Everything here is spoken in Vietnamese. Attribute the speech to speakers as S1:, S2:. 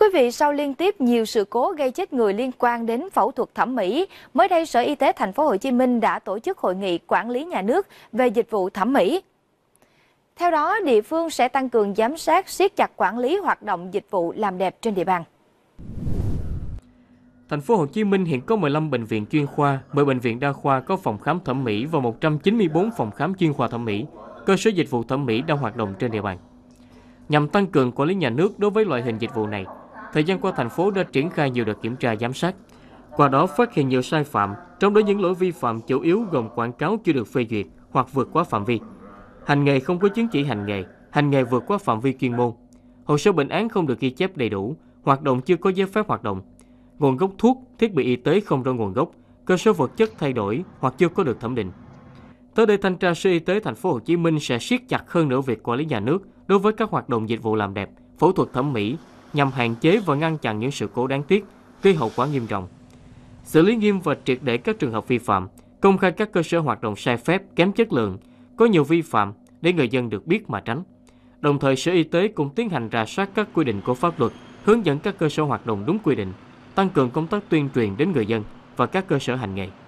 S1: Thưa quý vị, sau liên tiếp nhiều sự cố gây chết người liên quan đến phẫu thuật thẩm mỹ, mới đây Sở Y tế thành phố Hồ Chí Minh đã tổ chức hội nghị quản lý nhà nước về dịch vụ thẩm mỹ. Theo đó, địa phương sẽ tăng cường giám sát, siết chặt quản lý hoạt động dịch vụ làm đẹp trên địa bàn.
S2: Thành phố Hồ Chí Minh hiện có 15 bệnh viện chuyên khoa, 10 bệnh viện đa khoa có phòng khám thẩm mỹ và 194 phòng khám chuyên khoa thẩm mỹ. Cơ sở dịch vụ thẩm mỹ đang hoạt động trên địa bàn nhằm tăng cường quản lý nhà nước đối với loại hình dịch vụ này thời gian qua thành phố đã triển khai nhiều đợt kiểm tra giám sát. Qua đó phát hiện nhiều sai phạm, trong đó những lỗi vi phạm chủ yếu gồm quảng cáo chưa được phê duyệt hoặc vượt quá phạm vi. Hành nghề không có chứng chỉ hành nghề, hành nghề vượt quá phạm vi chuyên môn. Hồ sơ bệnh án không được ghi chép đầy đủ, hoạt động chưa có giấy phép hoạt động. Nguồn gốc thuốc, thiết bị y tế không rõ nguồn gốc, cơ sở vật chất thay đổi hoặc chưa có được thẩm định. Tới đây thanh tra Sở Y tế thành phố Hồ Chí Minh sẽ siết chặt hơn nữa việc quản lý nhà nước đối với các hoạt động dịch vụ làm đẹp, phẫu thuật thẩm mỹ, nhằm hạn chế và ngăn chặn những sự cố đáng tiếc gây hậu quả nghiêm trọng. Xử lý nghiêm và triệt để các trường hợp vi phạm, công khai các cơ sở hoạt động sai phép, kém chất lượng, có nhiều vi phạm để người dân được biết mà tránh. Đồng thời, Sở Y tế cũng tiến hành rà soát các quy định của pháp luật, hướng dẫn các cơ sở hoạt động đúng quy định, tăng cường công tác tuyên truyền đến người dân và các cơ sở hành nghề.